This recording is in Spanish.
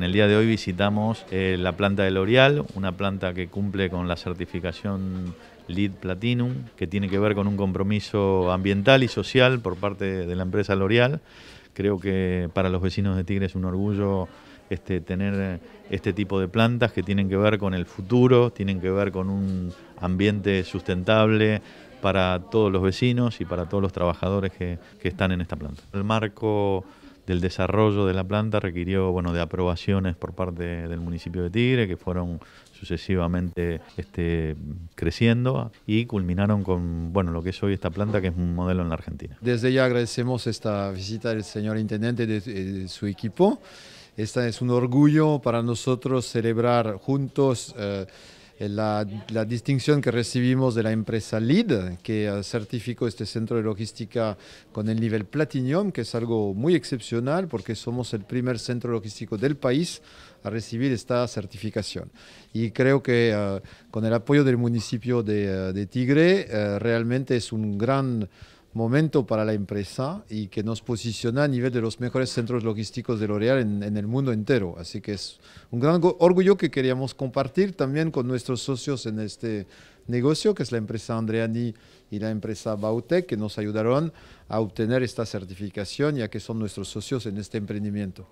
En el día de hoy visitamos eh, la planta de L'Oreal, una planta que cumple con la certificación LEED Platinum, que tiene que ver con un compromiso ambiental y social por parte de la empresa L'Oreal. Creo que para los vecinos de Tigre es un orgullo este, tener eh, este tipo de plantas que tienen que ver con el futuro, tienen que ver con un ambiente sustentable, para todos los vecinos y para todos los trabajadores que, están en esta planta. El marco el desarrollo de la planta requirió bueno, de aprobaciones por parte del municipio de Tigre, que fueron sucesivamente este, creciendo y culminaron con bueno, lo que es hoy esta planta, que es un modelo en la Argentina. Desde ya agradecemos esta visita del señor intendente y eh, de, su equipo. Este es un orgullo para nosotros celebrar juntos. Eh, eh, la, distinción que recibimos de la empresa LID que certificó este centro de logística con el nivel Platinum, que es algo muy excepcional porque somos el primer centro logístico del país a recibir esta certificación. Y creo que eh, con el apoyo del municipio de, eh, Tigre, realmente es un gran momento para la empresa y que nos posiciona a nivel de los mejores centros logísticos de L'Oreal en, el mundo entero. Así que es un gran orgullo que queríamos compartir también con nuestros socios en este negocio, que es la empresa Andreani y la empresa Bautec, que nos ayudaron a obtener esta certificación, ya que son nuestros socios en este emprendimiento.